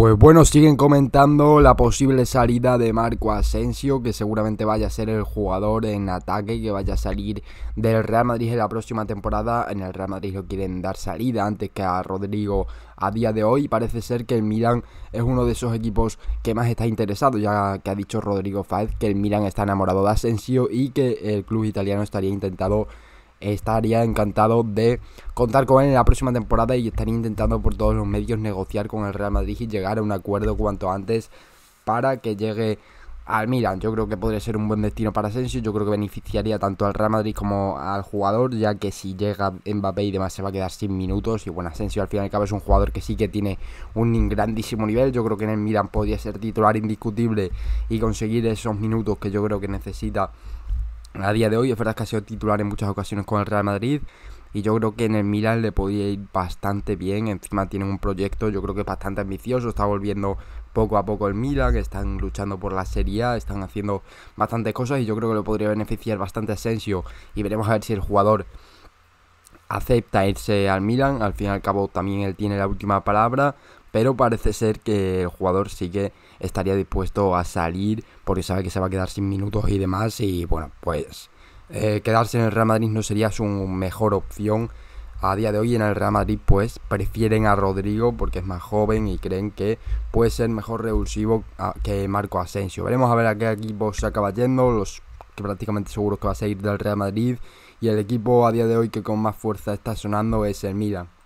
Pues bueno, siguen comentando la posible salida de Marco Asensio, que seguramente vaya a ser el jugador en ataque que vaya a salir del Real Madrid en la próxima temporada. En el Real Madrid lo quieren dar salida antes que a Rodrigo a día de hoy. Parece ser que el Milan es uno de esos equipos que más está interesado, ya que ha dicho Rodrigo Fáez que el Milan está enamorado de Asensio y que el club italiano estaría intentado estaría encantado de contar con él en la próxima temporada y estaría intentando por todos los medios negociar con el Real Madrid y llegar a un acuerdo cuanto antes para que llegue al Milan. Yo creo que podría ser un buen destino para Asensio. Yo creo que beneficiaría tanto al Real Madrid como al jugador, ya que si llega Mbappé y demás se va a quedar sin minutos. Y bueno, Asensio al fin y al cabo es un jugador que sí que tiene un grandísimo nivel. Yo creo que en el Milan podría ser titular indiscutible y conseguir esos minutos que yo creo que necesita a día de hoy. Es verdad que ha sido titular en muchas ocasiones con el Real Madrid. Y yo creo que en el Milan le podría ir bastante bien. Encima tienen un proyecto, yo creo que bastante ambicioso. Está volviendo poco a poco el Milan. Están luchando por la Serie A. Están haciendo bastantes cosas. Y yo creo que lo podría beneficiar bastante Asensio. Y veremos a ver si el jugador acepta irse al Milan. Al fin y al cabo también él tiene la última palabra pero parece ser que el jugador sí que estaría dispuesto a salir porque sabe que se va a quedar sin minutos y demás y bueno, pues eh, quedarse en el Real Madrid no sería su mejor opción. A día de hoy en el Real Madrid pues prefieren a Rodrigo porque es más joven y creen que puede ser mejor revulsivo ah, que Marco Asensio. Veremos a ver a qué equipo se acaba yendo, los que prácticamente seguros que va a seguir del Real Madrid y el equipo a día de hoy que con más fuerza está sonando es el Milan.